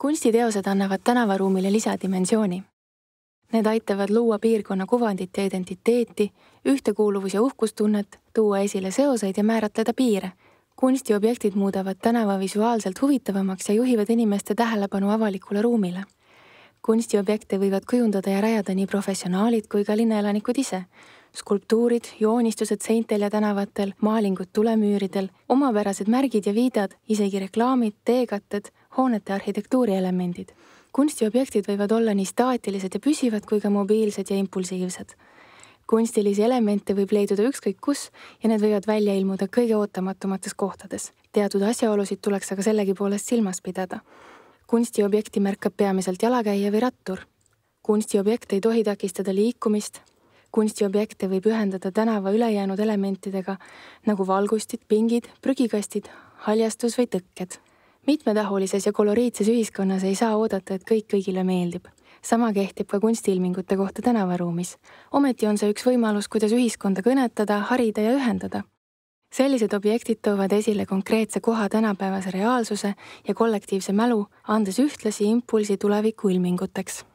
kunstiteosed annavad tänavaruumile lisadimensiooni. Need aitavad luua piirkonna kuvandit ja identiteeti, ühtekuuluvus- ja uhkustunnet, tuua esile seoseid ja määratleda piire. kunstiobjektid muudavad tänava visuaalselt huvitavamaks ja juhivad inimeste tähelepanu avalikule ruumile. kunstiobjekte võivad kujundada ja rajada nii professionaalid kui ka linnaelanikud ise skulptuurid, joonistused seintel ja tänavatel, maalingud tulemüüridel, omapärased märgid ja viidad, isegi reklaamid, teekatted, hoonete arhitektuurielemendid. kunstiobjektid võivad olla nii staatilised ja püsivad kui ka mobiilsed ja impulsiivsed. kunstilisi elemente võib leiduda ükskõik kus ja need võivad välja ilmuda kõige ootamatumates kohtades. teatud asjaolusid tuleks aga sellegipoolest silmas pidada. kunstiobjekti märkab peamiselt jalakäija või rattur kunstiobjekt ei tohi takistada liikumist, kunstiobjekte võib ühendada tänava ülejäänud elementidega nagu valgustid, pingid, prügikastid, haljastus või tõkked. mitmetahulises ja koloriitses ühiskonnas ei saa oodata, et kõik kõigile meeldib. sama kehtib ka kunstiilmingute kohta tänavaruumis. ometi on see üks võimalus, kuidas ühiskonda kõnetada, harida ja ühendada. sellised objektid toovad esile konkreetse koha tänapäevase reaalsuse ja kollektiivse mälu, andes ühtlasi impulsi tuleviku ilminguteks